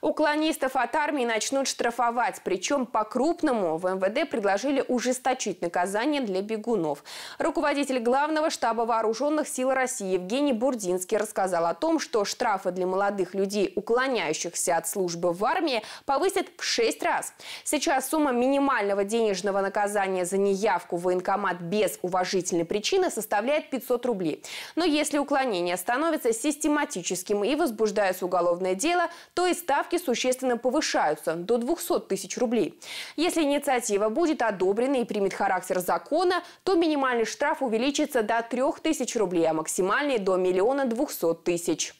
Уклонистов от армии начнут штрафовать, причем по-крупному. В МВД предложили ужесточить наказание для бегунов. Руководитель главного штаба вооруженных сил России Евгений Бурдинский рассказал о том, что штрафы для молодых людей, уклоняющихся от службы в армии, повысят в 6 раз. Сейчас сумма минимального денежного наказания за неявку в военкомат без уважительной причины составляет 500 рублей. Но если уклонение становится систематическим и возбуждается уголовное дело, то и ставка ставки существенно повышаются – до 200 тысяч рублей. Если инициатива будет одобрена и примет характер закона, то минимальный штраф увеличится до 3 тысяч рублей, а максимальный – до миллиона 200 тысяч.